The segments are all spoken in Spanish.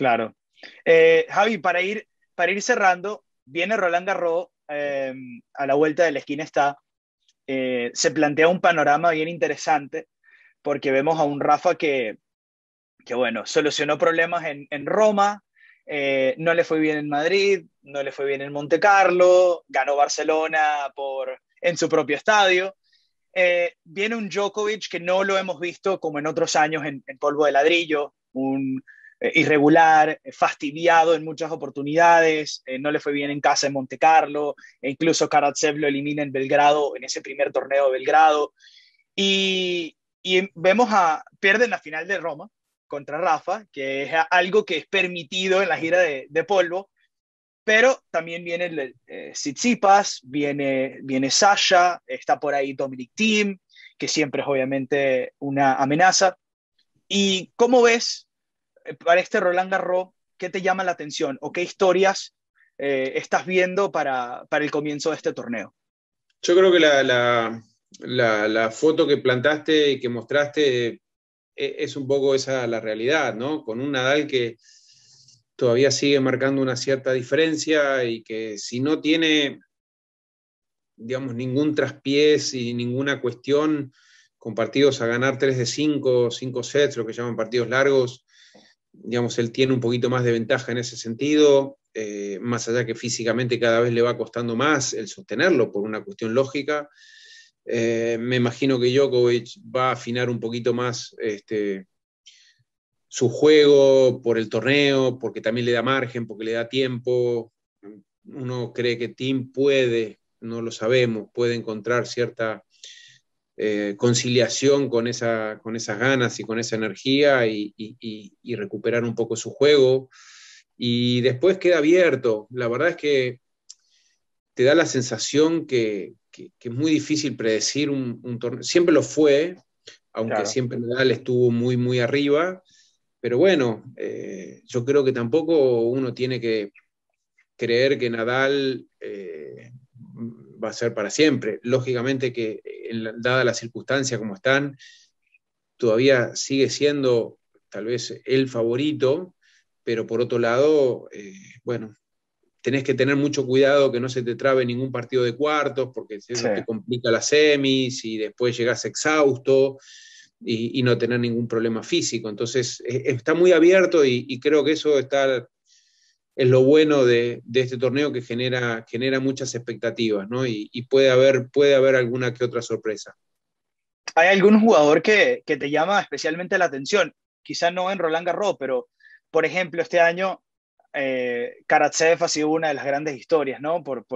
Claro. Eh, Javi, para ir, para ir cerrando, viene Roland Garros, eh, a la vuelta de la esquina está, eh, se plantea un panorama bien interesante, porque vemos a un Rafa que, bueno, solucionó problemas en, Roma, no le fue bien en Madrid, no le fue bien en Monte Carlo, ganó Barcelona por, en su propio estadio. viene un Djokovic que no lo hemos visto como en otros años en polvo de ladrillo, un eh, irregular, eh, fastidiado en muchas oportunidades, eh, no le fue bien en casa en Monte Carlo, e incluso Karatsev lo elimina en Belgrado, en ese primer torneo de Belgrado. Y, vemos a, pierden la final de Roma contra Rafa, que es algo que es permitido en la gira de, polvo, pero también viene Tsitsipas, viene, viene Sasha, está por ahí Dominic Team, que siempre es obviamente una amenaza. ¿Y cómo ves eh, para este Roland Garros, ¿qué te llama la atención o qué historias eh, estás viendo para, el comienzo de este torneo? Yo creo que la, la foto que plantaste y que mostraste eh, e, es un poco esa la realidad, ¿no? Con un Nadal que todavía sigue marcando una cierta diferencia y que si no tiene, digamos, ningún traspiés y ninguna cuestión con partidos a ganar 3 de 5, 5 sets, lo que llaman partidos largos, digamos, él tiene un poquito más de ventaja en ese sentido, eh, más allá que físicamente cada vez le va costando más el sostenerlo por una cuestión lógica. Eh, me imagino que Djokovic va a afinar un poquito más este, su juego por el torneo, porque también le da margen, porque le da tiempo. Uno cree que Tim puede, no lo sabemos, puede encontrar cierta eh, conciliación con, esa, con esas ganas y con esa energía y, recuperar un poco su juego. Y después queda abierto. La verdad es que te da la sensación que, es muy difícil predecir un, torneo. Siempre lo fue, aunque siempre Nadal estuvo muy, muy arriba. Pero bueno, eh, yo creo que tampoco uno tiene que creer que Nadal eh, va a ser para siempre. Lógicamente que dada la circunstancia como están, todavía sigue siendo tal vez el favorito, pero por otro lado, eh, bueno, tenés que tener mucho cuidado que no se te trabe ningún partido de cuartos, porque eso te complica las semis y después llegás exhausto y, no tener ningún problema físico. Entonces, eh, está muy abierto y, creo que eso está es lo bueno de, este torneo que genera, genera muchas expectativas, ¿no? Y, puede, haber, puede haber alguna que otra sorpresa. ¿Hay algún jugador que, te llama especialmente la atención? Quizá no en Roland Garros, pero por ejemplo, este año eh, Karatsev ha sido una de las grandes historias, ¿no? Por,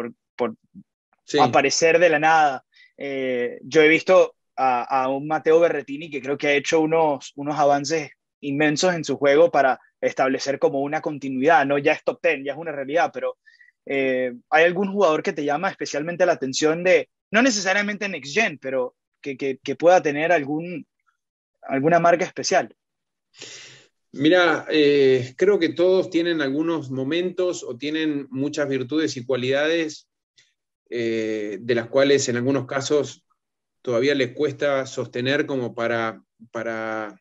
aparecer de la nada. Eh, yo he visto a, a, un Mateo Berretini que creo que ha hecho unos, unos avances inmensos en su juego para establecer como una continuidad, ¿no? Ya es top 10, ya es una realidad, pero eh, ¿hay algún jugador que te llama especialmente la atención de, no necesariamente Next Gen, pero que, pueda tener algún, alguna marca especial? Mira, eh, creo que todos tienen algunos momentos o tienen muchas virtudes y cualidades eh, de las cuales en algunos casos todavía les cuesta sostener como para, para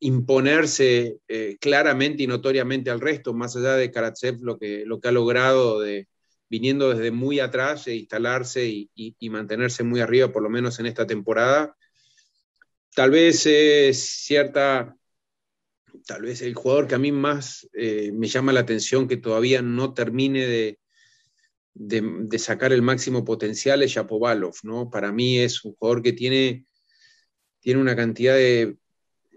imponerse eh, claramente y notoriamente al resto, más allá de Karatsev, lo que, lo que ha logrado de, viniendo desde muy atrás e instalarse y, mantenerse muy arriba, por lo menos en esta temporada. Tal vez es cierta, tal vez el jugador que a mí más eh, me llama la atención, que todavía no termine de, de, sacar el máximo potencial, es Yapovalov. ¿no? Para mí es un jugador que tiene, tiene una cantidad de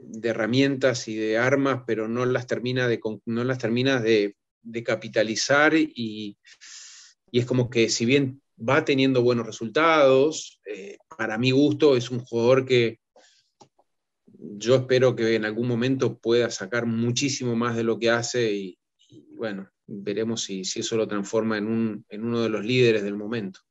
de herramientas y de armas, pero no las termina de, no las de, capitalizar y, es como que si bien va teniendo buenos resultados, eh, para mi gusto es un jugador que yo espero que en algún momento pueda sacar muchísimo más de lo que hace y, bueno, veremos si, si, eso lo transforma en uno de los líderes del momento.